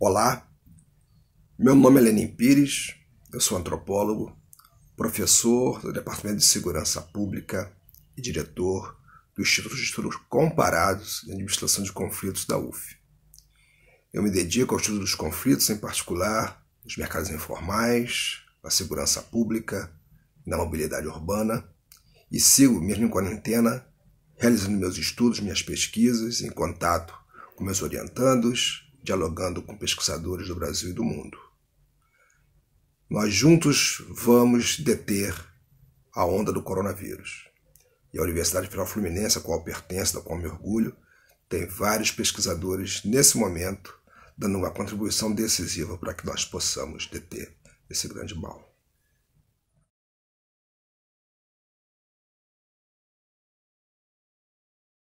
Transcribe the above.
Olá, meu nome é Lenin Pires, eu sou antropólogo, professor do Departamento de Segurança Pública e diretor do Instituto de Estudos Comparados e Administração de Conflitos da UF. Eu me dedico ao estudo dos conflitos, em particular dos mercados informais, da segurança pública, da mobilidade urbana, e sigo, mesmo em quarentena, realizando meus estudos, minhas pesquisas, em contato com meus orientandos, dialogando com pesquisadores do Brasil e do mundo. Nós juntos vamos deter a onda do coronavírus. E a Universidade Federal Fluminense, a qual pertence, da qual me orgulho, tem vários pesquisadores nesse momento dando uma contribuição decisiva para que nós possamos deter esse grande mal.